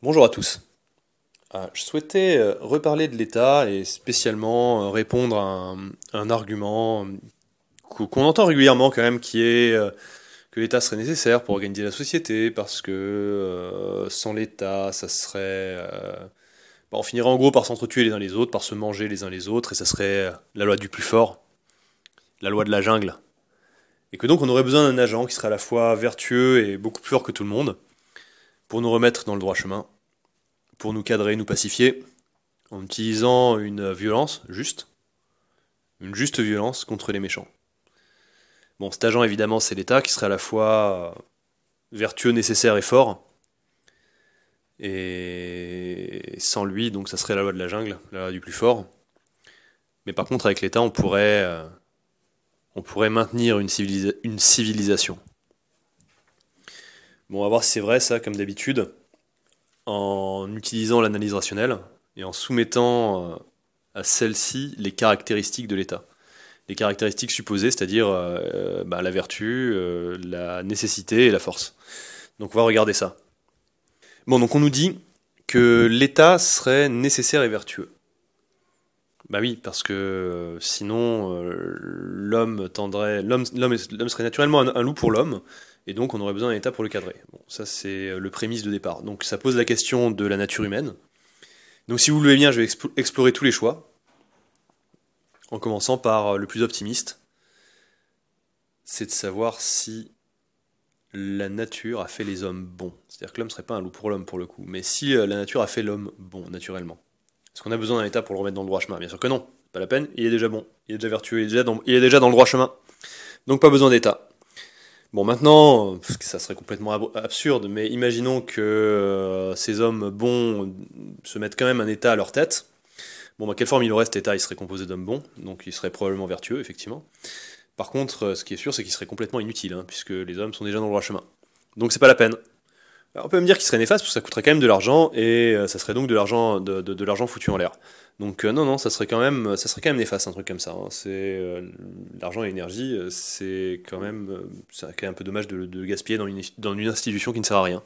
Bonjour à tous. Euh, je souhaitais euh, reparler de l'État et spécialement euh, répondre à un, argument qu'on entend régulièrement quand même qui est que l'État serait nécessaire pour organiser la société parce que sans l'État, ça serait... Bah, on finirait en gros par s'entretuer les uns les autres, par se manger les uns les autres et ça serait la loi du plus fort, la loi de la jungle. Et que donc on aurait besoin d'un agent qui serait à la fois vertueux et beaucoup plus fort que tout le monde pour nous remettre dans le droit chemin, pour nous cadrer, nous pacifier, en utilisant une violence juste, une juste violence contre les méchants. Bon, cet agent, évidemment, c'est l'État qui serait à la fois vertueux, nécessaire et fort. Et sans lui, donc, ça serait la loi de la jungle, la loi du plus fort. Mais par contre, avec l'État, on pourrait, euh, on pourrait maintenir une civilisation. Bon, on va voir si c'est vrai, ça, comme d'habitude, en utilisant l'analyse rationnelle et en soumettant euh, à celle-ci les caractéristiques de l'état. Les caractéristiques supposées, c'est-à-dire euh, bah, la vertu, euh, la nécessité et la force. Donc on va regarder ça. Bon, donc on nous dit que l'état serait nécessaire et vertueux. Bah oui, parce que euh, sinon, euh, l'homme tendrait. L'homme serait naturellement un, loup pour l'homme, et donc on aurait besoin d'un État pour le cadrer. Bon, ça, c'est euh, le prémisse de départ. Donc ça pose la question de la nature humaine. Donc si vous voulez bien, je vais explorer tous les choix, en commençant par le plus optimiste c'est de savoir si la nature a fait les hommes bons. C'est-à-dire que l'homme ne serait pas un loup pour l'homme pour le coup, mais si la nature a fait l'homme bon, naturellement. Est-ce qu'on a besoin d'un État pour le remettre dans le droit chemin Bien sûr que non, pas la peine, il est déjà bon, il est déjà vertueux, il est déjà dans, le droit chemin. Donc pas besoin d'État. Bon, maintenant, parce que ça serait complètement absurde, mais imaginons que euh, ces hommes bons se mettent quand même un État à leur tête. Bon, bah, quelle forme il aurait cet État Il serait composé d'hommes bons, donc il serait probablement vertueux, effectivement. Par contre, euh, ce qui est sûr, c'est qu'il serait complètement inutile, hein, puisque les hommes sont déjà dans le droit chemin. Donc c'est pas la peine on peut me dire qu'il serait néfaste parce que ça coûterait quand même de l'argent et euh, ça serait donc de l'argent de, l'argent foutu en l'air. Donc euh, non non, ça serait quand même ça serait quand même néfaste un truc comme ça. Hein. C'est euh, l'argent et l'énergie, c'est quand même un peu dommage de, gaspiller dans une institution qui ne sert à rien.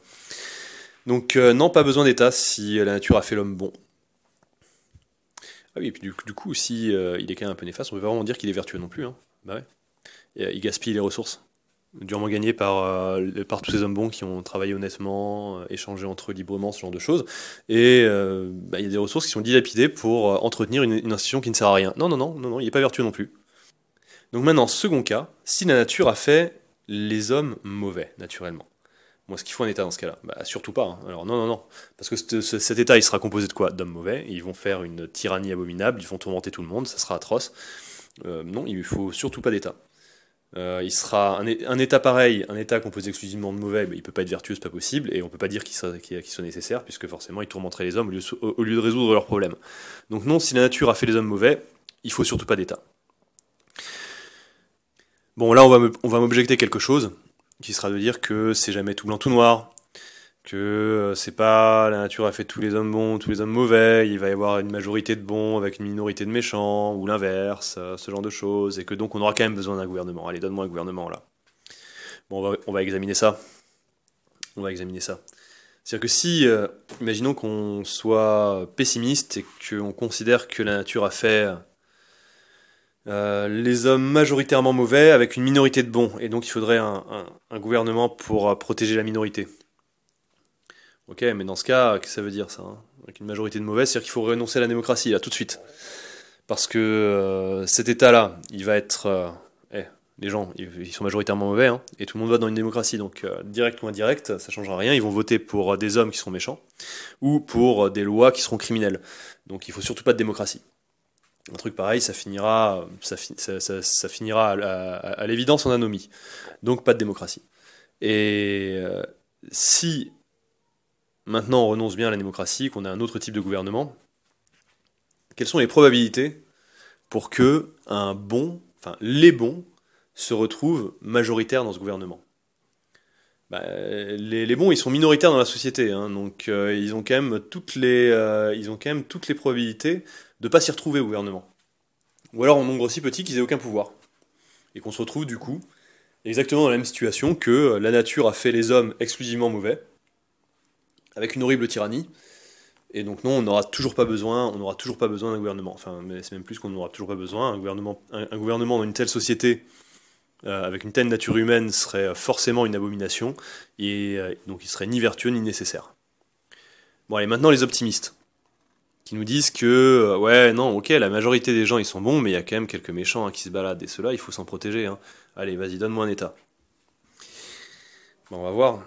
Donc non, pas besoin d'État si la nature a fait l'homme bon. Ah oui, et puis du, coup, si il est quand même un peu néfaste, on peut vraiment dire qu'il est vertueux non plus. Hein. Bah ouais. il gaspille les ressources durement gagné par, euh, par tous ces hommes bons qui ont travaillé honnêtement, euh, échangé entre eux librement, ce genre de choses. Et euh, bah, il y a des ressources qui sont dilapidées pour entretenir une, institution qui ne sert à rien. Non, non, non, non, non il n'est pas vertu non plus. Donc maintenant, second cas, si la nature a fait les hommes mauvais, naturellement. Moi, est-ce qu'il faut un État dans ce cas-là bah, Surtout pas. Hein. Alors non, non, non. Parce que cet État, il sera composé de quoi D'hommes mauvais. Ils vont faire une tyrannie abominable, ils vont tourmenter tout le monde, ça sera atroce. non, il ne faut surtout pas d'État. Euh, il sera un, état pareil, un état composé exclusivement de mauvais, mais il peut pas être vertueux, pas possible, et on peut pas dire qu'il soit, qu'il nécessaire, puisque forcément il tourmenterait les hommes au lieu, de résoudre leurs problèmes. Donc non, si la nature a fait les hommes mauvais, il faut surtout pas d'état. Bon là on va m'objecter quelque chose, qui sera de dire que c'est jamais tout blanc tout noir, que euh, c'est pas la nature a fait tous les hommes bons, tous les hommes mauvais, il va y avoir une majorité de bons avec une minorité de méchants, ou l'inverse, euh, ce genre de choses, et que donc on aura quand même besoin d'un gouvernement. Allez, donne-moi un gouvernement là. Bon, on va, examiner ça. On va examiner ça. C'est-à-dire que si, euh, imaginons qu'on soit pessimiste et qu'on considère que la nature a fait les hommes majoritairement mauvais avec une minorité de bons, et donc il faudrait un gouvernement pour protéger la minorité. Ok, mais dans ce cas, qu'est-ce que ça veut dire ça hein Avec une majorité de mauvaises, c'est-à-dire qu'il faut renoncer à la démocratie, là, tout de suite. Parce que euh, cet État-là, il va être. Euh, eh, les gens, ils sont majoritairement mauvais, hein, et tout le monde va dans une démocratie, donc euh, direct ou indirect, ça changera rien. Ils vont voter pour des hommes qui sont méchants, ou pour des lois qui seront criminelles. Donc il faut surtout pas de démocratie. Un truc pareil, ça finira, ça, ça, finira à, à l'évidence en anomie. Donc pas de démocratie. Et si maintenant on renonce bien à la démocratie, qu'on a un autre type de gouvernement, quelles sont les probabilités pour que un bon, enfin les bons, se retrouvent majoritaires dans ce gouvernement bah, les, bons, ils sont minoritaires dans la société, hein. donc euh, ils ont quand même toutes les, euh, ils ont quand même toutes les probabilités de pas s'y retrouver au gouvernement. Ou alors en nombre aussi petit qu'ils aient aucun pouvoir et qu'on se retrouve du coup exactement dans la même situation que la nature a fait les hommes exclusivement mauvais avec une horrible tyrannie. Et donc non, on n'aura toujours pas besoin, on n'aura toujours pas besoin d'un gouvernement. Enfin, c'est même plus qu'on n'aura toujours pas besoin. Un gouvernement, un, gouvernement dans une telle société, euh, avec une telle nature humaine, serait euh, forcément une abomination. Et euh, donc, il serait ni vertueux ni nécessaire. Bon, allez, maintenant les optimistes, qui nous disent que ouais, non, ok, la majorité des gens ils sont bons, mais il y a quand même quelques méchants hein, qui se baladent. Et ceux-là, il faut s'en protéger. Hein. Allez, vas-y, donne-moi un état. Bon, on va voir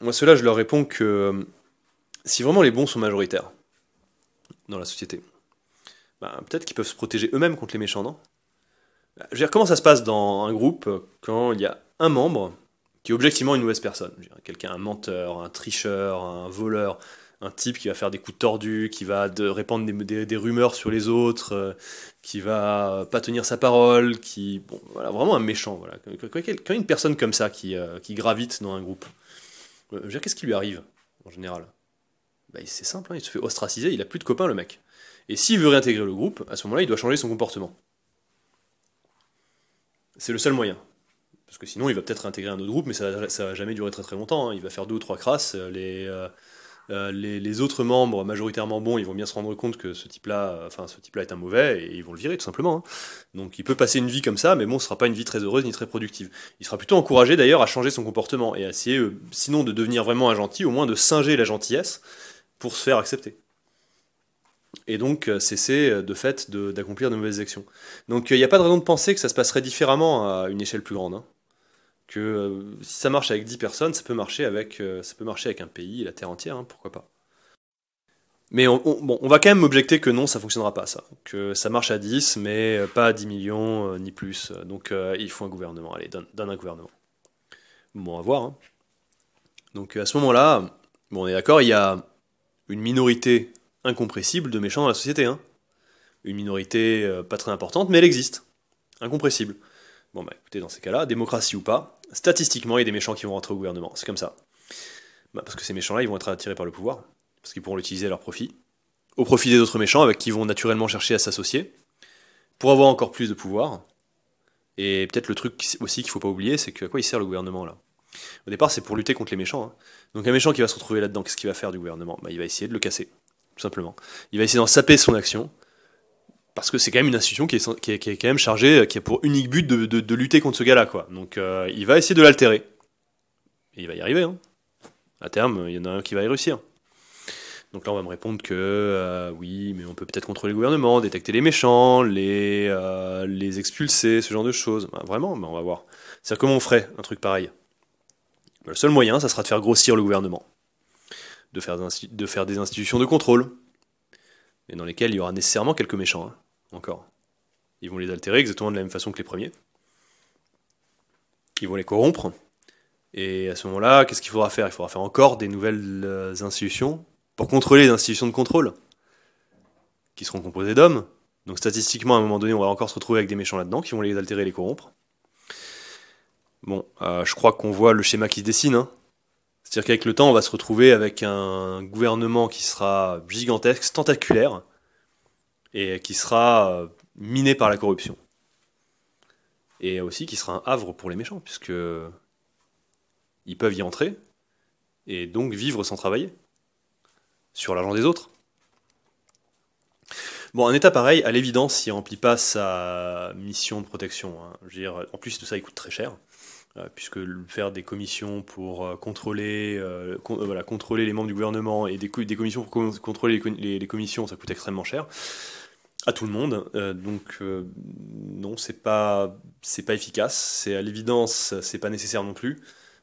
moi, cela je leur réponds que euh, si vraiment les bons sont majoritaires dans la société, bah, peut-être qu'ils peuvent se protéger eux-mêmes contre les méchants, non bah, je comment ça se passe dans un groupe quand il y a un membre qui est objectivement une mauvaise personne Quelqu'un, un menteur, un tricheur, un voleur, un type qui va faire des coups tordus, qui va répandre des, rumeurs sur les autres, euh, qui va pas tenir sa parole, qui. Bon, voilà, vraiment un méchant. Voilà. Quand, une personne comme ça qui euh, gravite dans un groupe, euh, je veux qu'est-ce qui lui arrive, en général bah, C'est simple, hein, il se fait ostraciser, il a plus de copains, le mec. Et s'il veut réintégrer le groupe, à ce moment-là, il doit changer son comportement. C'est le seul moyen. Parce que sinon, il va peut-être réintégrer un autre groupe, mais ça, ne va jamais durer très très longtemps. Hein. Il va faire deux ou trois crasses, euh, les... Euh, euh, les, autres membres, majoritairement bons, ils vont bien se rendre compte que ce type-là, euh, enfin, ce type-là est un mauvais et ils vont le virer tout simplement. Hein. Donc, il peut passer une vie comme ça, mais bon, ce sera pas une vie très heureuse ni très productive. Il sera plutôt encouragé d'ailleurs à changer son comportement et à essayer, euh, sinon de devenir vraiment un gentil, au moins de singer la gentillesse pour se faire accepter. Et donc cesser de fait d'accomplir de, mauvaises actions. Donc il n'y a pas de raison de penser que ça se passerait différemment à une échelle plus grande. Hein que euh, si ça marche avec 10 personnes, ça peut marcher avec, euh, ça peut marcher avec un pays la Terre entière, hein, pourquoi pas. Mais on, va quand même objecter que non, ça fonctionnera pas, ça. Que ça marche à 10, mais euh, pas à 10 millions, ni plus. Donc il faut un gouvernement. Allez, donne, un gouvernement. Bon, à voir. Hein. Donc à ce moment-là, on est d'accord, il y a une minorité incompressible de méchants dans la société. Hein. Une minorité pas très importante, mais elle existe. Incompressible. Bon bah écoutez, dans ces cas-là, démocratie ou pas, statistiquement, il y a des méchants qui vont rentrer au gouvernement, c'est comme ça. Bah, parce que ces méchants-là, ils vont être attirés par le pouvoir, parce qu'ils pourront l'utiliser à leur profit, au profit des autres méchants avec qui ils vont naturellement chercher à s'associer, pour avoir encore plus de pouvoir. Et peut-être le truc aussi qu'il ne faut pas oublier, c'est que quoi il sert le gouvernement là Au départ, c'est pour lutter contre les méchants. Hein. Donc un méchant qui va se retrouver là-dedans, qu'est-ce qu'il va faire du gouvernement bah, Il va essayer de le casser, tout simplement. Il va essayer d'en saper son action, parce que c'est quand même une institution qui est, est, quand même chargée, euh, qui a pour unique but de, lutter contre ce gars-là, quoi. Donc euh, il va essayer de l'altérer. Et il va y arriver, hein. À terme, il y en a un qui va y réussir. Donc là, on va me répondre que euh, oui, mais on peut peut-être contrôler le gouvernement, détecter les méchants, les, les expulser, ce genre de choses. Bah, vraiment, bah, on va voir. C'est-à-dire comment on ferait un truc pareil bah, Le seul moyen, ça sera de faire grossir le gouvernement, de faire, de faire des institutions de contrôle, mais dans lesquelles il y aura nécessairement quelques méchants. Hein encore. Ils vont les altérer exactement de la même façon que les premiers. Ils vont les corrompre. Et à ce moment-là, qu'est-ce qu'il faudra faire Il faudra faire encore des nouvelles euh, institutions pour contrôler les institutions de contrôle, qui seront composées d'hommes. Donc statistiquement, à un moment donné, on va encore se retrouver avec des méchants là-dedans qui vont les altérer et les corrompre. Bon, euh, je crois qu'on voit le schéma qui se dessine. Hein. C'est-à-dire qu'avec le temps, on va se retrouver avec un gouvernement qui sera gigantesque, tentaculaire, et qui sera euh, miné par la corruption. Et aussi qui sera un havre pour les méchants, puisque ils peuvent y entrer, et donc vivre sans travailler, sur l'argent des autres. Bon, un État pareil, à l'évidence, il remplit pas sa mission de protection. Hein. en plus de ça, il coûte très cher, euh, puisque faire des commissions pour euh, contrôler, contrôler les membres du gouvernement et des, commissions pour contrôler les, commissions, ça coûte extrêmement cher à tout le monde. Euh, donc euh, non, c'est pas c'est pas efficace. C'est à l'évidence, c'est pas nécessaire non plus.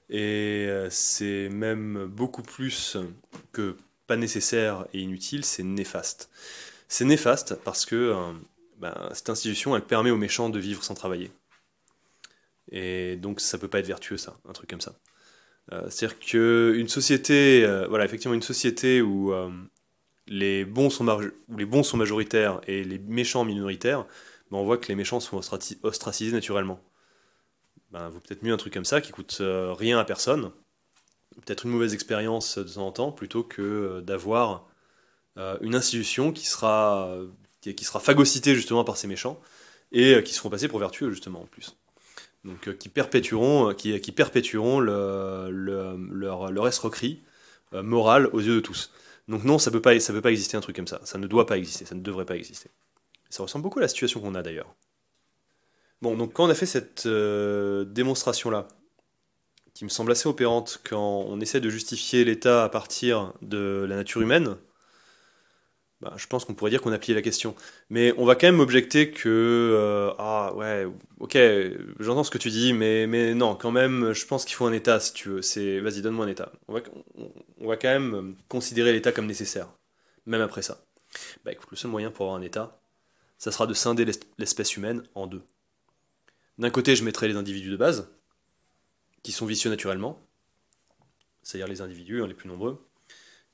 Et euh, c'est même beaucoup plus que pas nécessaire et inutile. C'est néfaste. C'est néfaste parce que ben, cette institution, elle permet aux méchants de vivre sans travailler. Et donc ça peut pas être vertueux ça, un truc comme ça. C'est-à-dire qu'une société, voilà, effectivement une société où les bons sont, les bons sont majoritaires et les méchants minoritaires, ben, on voit que les méchants sont ostracisés naturellement. Ben, vaut peut-être mieux un truc comme ça qui coûte euh, rien à personne, peut-être une mauvaise expérience de temps en temps, plutôt que euh, d'avoir euh, une institution qui sera, qui phagocytée justement par ces méchants et qui seront passés pour vertueux justement en plus. Donc qui perpétueront, qui, qui leur, leur escroquerie morale aux yeux de tous. Donc non, ça peut pas, peut pas exister un truc comme ça. Ça ne doit pas exister, ça ne devrait pas exister. Ça ressemble beaucoup à la situation qu'on a d'ailleurs. Bon, donc quand on a fait cette euh, démonstration-là, qui me semble assez opérante quand on essaie de justifier l'État à partir de la nature humaine, bah, je pense qu'on pourrait dire qu'on a plié la question. Mais on va quand même objecter que, euh, ah ouais, ok, j'entends ce que tu dis, mais, mais non, quand même, je pense qu'il faut un état, si tu veux. vas-y, donne-moi un état. On va, quand même considérer l'état comme nécessaire, même après ça. Bah écoute, le seul moyen pour avoir un état, ça sera de scinder l'espèce humaine en deux. D'un côté, je mettrai les individus de base, qui sont vicieux naturellement, c'est-à-dire les individus hein, les plus nombreux,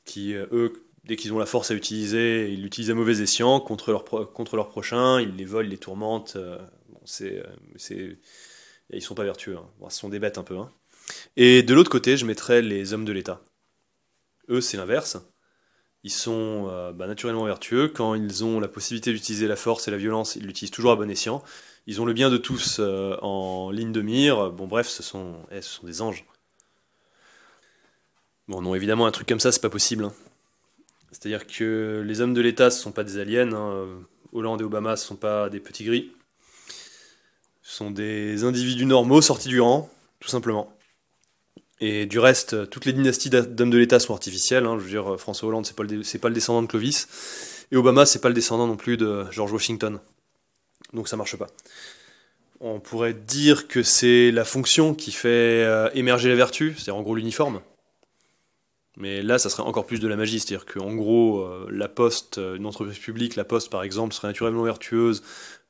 qui, euh, eux, dès qu'ils ont la force à utiliser, ils l'utilisent à mauvais escient contre leur, contre leur prochain, ils les volent, les tourmentent. Euh, bon, euh, c'est, ils sont pas vertueux. Hein. ce sont des bêtes un peu. Hein. Et de l'autre côté, je mettrais les hommes de l'État. Eux, c'est l'inverse. Ils sont euh, bah, naturellement vertueux. Quand ils ont la possibilité d'utiliser la force et la violence, ils l'utilisent toujours à bon escient. Ils ont le bien de tous en ligne de mire. Bon, bref, ce sont, eh, ce sont des anges. Bon, non, évidemment, un truc comme ça, c'est pas possible. Hein. C'est-à-dire que les hommes de l'État, ce ne sont pas des aliens. Hein. Hollande et Obama, ce ne sont pas des petits gris. Ce sont des individus normaux sortis du rang, tout simplement. Et du reste, toutes les dynasties d'hommes de l'État sont artificielles. Hein. Je veux dire, François Hollande, c'est pas, le pas le descendant de Clovis. Et Obama, c'est pas le descendant non plus de George Washington. Donc ça marche pas. On pourrait dire que c'est la fonction qui fait euh, émerger la vertu, c'est-à-dire en gros l'uniforme. Mais là, ça serait encore plus de la magie, c'est-à-dire qu'en gros, euh, la Poste, euh, une entreprise publique, la Poste par exemple, serait naturellement vertueuse,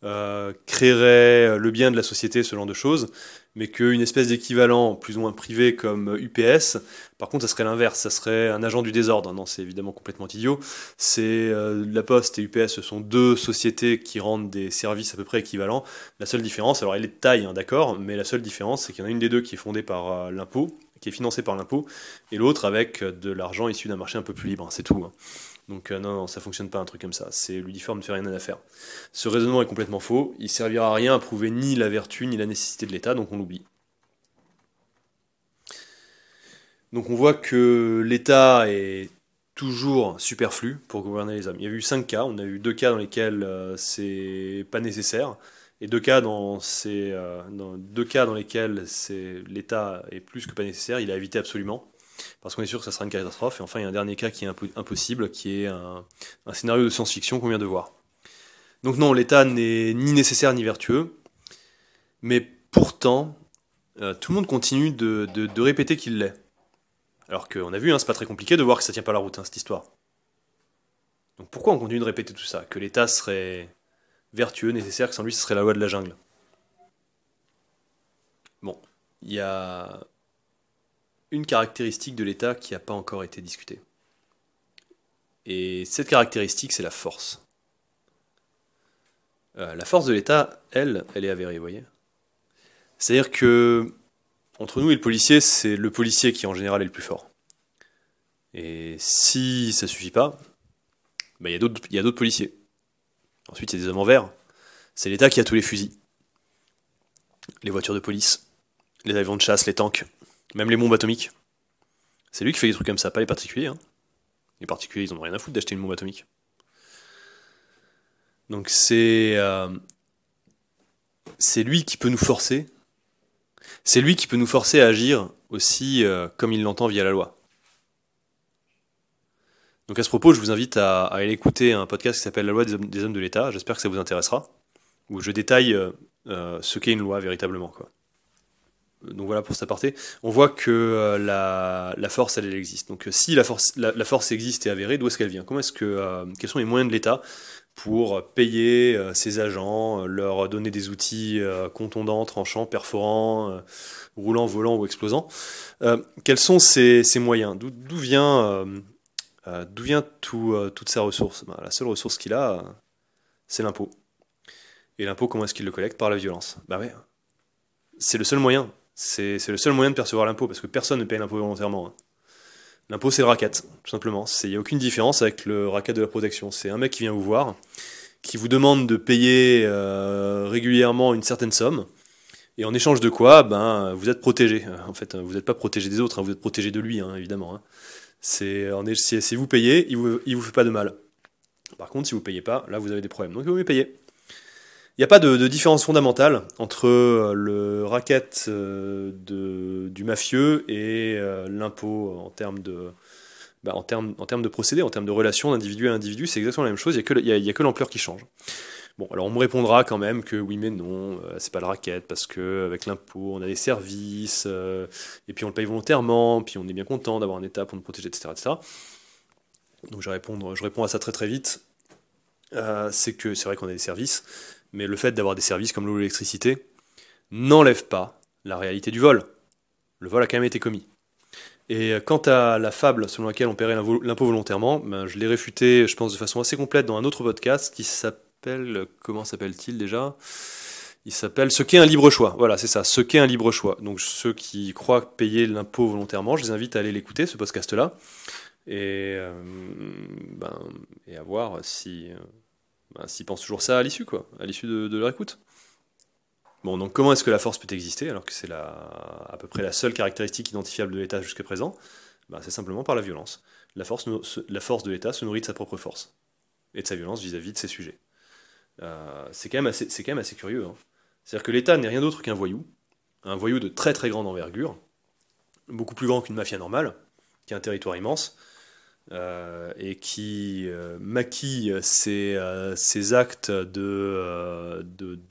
euh, créerait le bien de la société, ce genre de choses, mais qu'une espèce d'équivalent plus ou moins privé comme UPS, par contre, ça serait l'inverse, ça serait un agent du désordre. Non, c'est évidemment complètement idiot. C'est la Poste et UPS, ce sont deux sociétés qui rendent des services à peu près équivalents. La seule différence, alors elle est de taille, hein, d'accord, mais la seule différence, c'est qu'il y en a une des deux qui est fondée par l'impôt qui est financé par l'impôt, et l'autre avec de l'argent issu d'un marché un peu plus libre, c'est tout. Hein. Donc euh, non, non, ça fonctionne pas un truc comme ça. C'est l'uniforme ne fait rien à l'affaire. Ce raisonnement est complètement faux. Il servira à rien à prouver ni la vertu ni la nécessité de l'État, donc on l'oublie. Donc on voit que l'État est toujours superflu pour gouverner les hommes. Il y a eu 5 cas, on a eu deux cas dans lesquels euh, c'est pas nécessaire, et deux cas dans, euh, lesquels l'État est plus que pas nécessaire, il a évité absolument, parce qu'on est sûr que ça sera une catastrophe. Et enfin, il y a un dernier cas qui est impossible, qui est un, scénario de science-fiction qu'on vient de voir. Donc non, l'État n'est ni nécessaire ni vertueux, mais pourtant, euh, tout le monde continue de, répéter qu'il l'est. Alors qu'on a vu, hein, c'est pas très compliqué de voir que ça tient pas la route, hein, cette histoire. Donc pourquoi on continue de répéter tout ça Que l'État serait vertueux nécessaire, que sans lui, ce serait la loi de la jungle. Bon, il y a une caractéristique de l'État qui n'a pas encore été discutée. Et cette caractéristique, c'est la force. Euh, la force de l'État, elle, elle est avérée, vous voyez. C'est-à-dire que, entre nous et le policier, c'est le policier qui en général est le plus fort. Et si ça suffit pas, ben, il y a d'autres policiers. Ensuite, il y a des hommes en vert. C'est l'État qui a tous les fusils. Les voitures de police, les avions de chasse, les tanks, même les bombes atomiques. C'est lui qui fait des trucs comme ça, pas les particuliers. Hein. Les particuliers, ils n'ont rien à foutre d'acheter une bombe atomique. Donc c'est euh, c'est lui qui peut nous forcer. C'est lui qui peut nous forcer à agir aussi euh, comme il l'entend via la loi. Donc à ce propos, je vous invite à, aller écouter un podcast qui s'appelle La loi des hommes, de l'État. J'espère que ça vous intéressera, où je détaille euh, euh, ce qu'est une loi véritablement. Donc voilà pour cette aparté. On voit que euh, la, force, elle, existe. Donc si la force, existe et avérée, d'où est-ce qu'elle vient Comment est que, Quels sont les moyens de l'État pour payer ses agents, leur donner des outils contondants, tranchants, perforants, roulants, volants ou explosants Quels sont ces moyens D'où vient euh, d'où vient euh, toute sa ressource bah, La seule ressource qu'il a, euh, c'est l'impôt. Et l'impôt, comment est-ce qu'il le collecte Par la violence. Bah c'est le seul moyen. C'est le seul moyen de percevoir l'impôt, parce que personne ne paye l'impôt volontairement. Hein. L'impôt, c'est le racket, tout simplement. Il n'y a aucune différence avec le racket de la protection. C'est un mec qui vient vous voir, qui vous demande de payer régulièrement une certaine somme, et en échange de quoi, ben, vous êtes protégé. En fait, vous n'êtes pas protégé des autres, hein. vous êtes protégé de lui, hein, évidemment. C'est, si, si, vous payez, il vous, vous fait pas de mal. Par contre, si vous payez pas, là vous avez des problèmes. Donc vous pouvez payer. Il n'y a pas de, différence fondamentale entre euh, le racket euh, du mafieux et euh, l'impôt en termes de, bah, en, termes, en termes de procédé, en termes de relation d'individu à individu, c'est exactement la même chose, il n'y a que l'ampleur qui change. Bon, alors on me répondra quand même que oui, mais non, euh, c'est pas la raquette, parce que avec l'impôt, on a des services, euh, et puis on le paye volontairement, puis on est bien content d'avoir un État pour nous protéger, etc. etc. Donc je, je réponds à ça très très vite. Euh, c'est que c'est vrai qu'on a des services, mais le fait d'avoir des services comme l'eau l'électricité n'enlève pas la réalité du vol. Le vol a quand même été commis. Et quant à la fable selon laquelle on paierait l'impôt volontairement, ben, je l'ai réfuté, je pense, de façon assez complète dans un autre podcast qui s'appelle comment s'appelle-t-il déjà il s'appelle Ce qu'est un libre choix. Voilà, c'est ça, Ce qu'est un libre choix. Donc ceux qui croient payer l'impôt volontairement, je les invite à aller l'écouter, ce podcast-là, et, euh, ben, à voir si, euh, ben, s'ils pensent toujours ça à l'issue, quoi, à l'issue de, leur écoute. Bon, donc comment est-ce que la force peut exister alors que c'est à peu près la seule caractéristique identifiable de l'État jusqu'à présent ben, C'est simplement par la violence. la force de l'État se nourrit de sa propre force et de sa violence vis à -vis de ses sujets. Euh, c'est quand, même assez, curieux. Hein. C'est-à-dire que l'État n'est rien d'autre qu'un voyou, un voyou de très très grande envergure, beaucoup plus grand qu'une mafia normale, qui a un territoire immense, euh, et qui euh, maquille ses, actes de,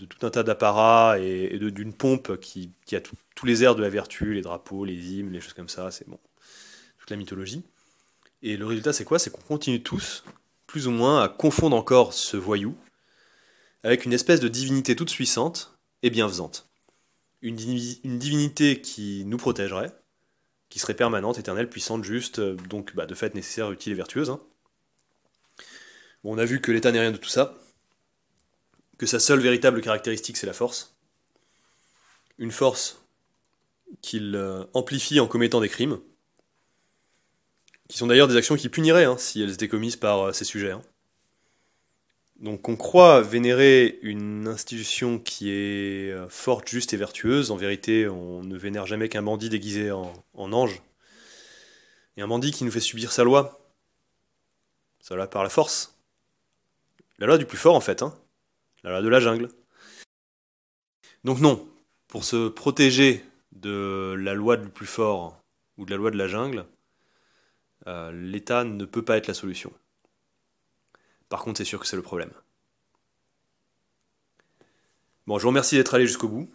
tout un tas d'apparats et, d'une pompe qui, a tous les airs de la vertu, les drapeaux, les hymnes, les choses comme ça, c'est bon, toute la mythologie. Et le résultat, c'est quoi C'est qu'on continue tous, plus ou moins, à confondre encore ce voyou, avec une espèce de divinité toute suissante et bienfaisante. Une, divinité qui nous protégerait, qui serait permanente, éternelle, puissante, juste, euh, donc bah, de fait nécessaire, utile et vertueuse. Hein. on a vu que l'État n'est rien de tout ça, que sa seule véritable caractéristique c'est la force. Une force qu'il euh, amplifie en commettant des crimes, qui sont d'ailleurs des actions qui puniraient hein, si elles étaient commises par ses euh, sujets. Hein. Donc on croit vénérer une institution qui est euh, forte, juste et vertueuse. En vérité, on ne vénère jamais qu'un bandit déguisé en, ange. Et un bandit qui nous fait subir sa loi. Sa loi par la force. La loi du plus fort en fait, hein. La loi de la jungle. Donc non, pour se protéger de la loi du plus fort ou de la loi de la jungle, euh, l'État ne peut pas être la solution. Par contre, c'est sûr que c'est le problème. Bon, je vous remercie d'être allé jusqu'au bout.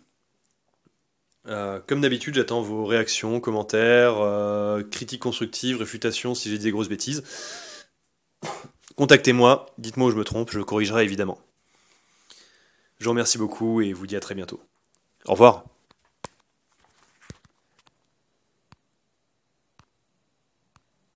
Euh, comme d'habitude, j'attends vos réactions, commentaires, euh, critiques constructives, réfutations si j'ai dit des grosses bêtises. Contactez-moi, dites-moi où je me trompe, je corrigerai évidemment. Je vous remercie beaucoup et vous dis à très bientôt. Au revoir.